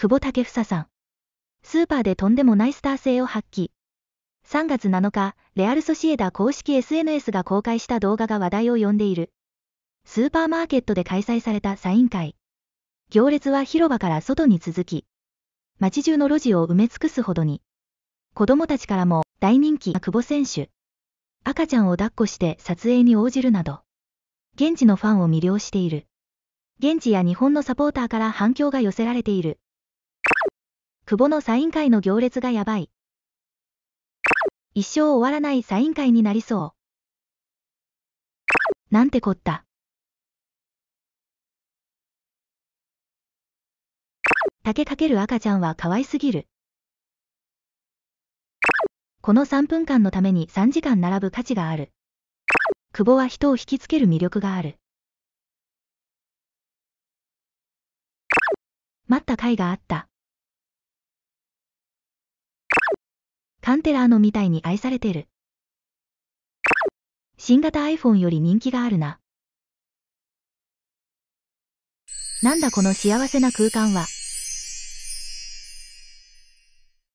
久保建英さん。スーパーでとんでもないスター性を発揮。3月7日、レアル・ソシエダ公式 SNS が公開した動画が話題を呼んでいる。スーパーマーケットで開催されたサイン会。行列は広場から外に続き、街中の路地を埋め尽くすほどに。子供たちからも大人気な久保選手。赤ちゃんを抱っこして撮影に応じるなど、現地のファンを魅了している。現地や日本のサポーターから反響が寄せられている。久保のサイン会の行列がやばい。一生終わらないサイン会になりそう。なんてこった。竹かける赤ちゃんは可愛すぎる。この3分間のために3時間並ぶ価値がある。久保は人を引きつける魅力がある。待った甲斐があった。パンテラーのみたいに愛されてる。新型 iPhone より人気があるな。なんだこの幸せな空間は。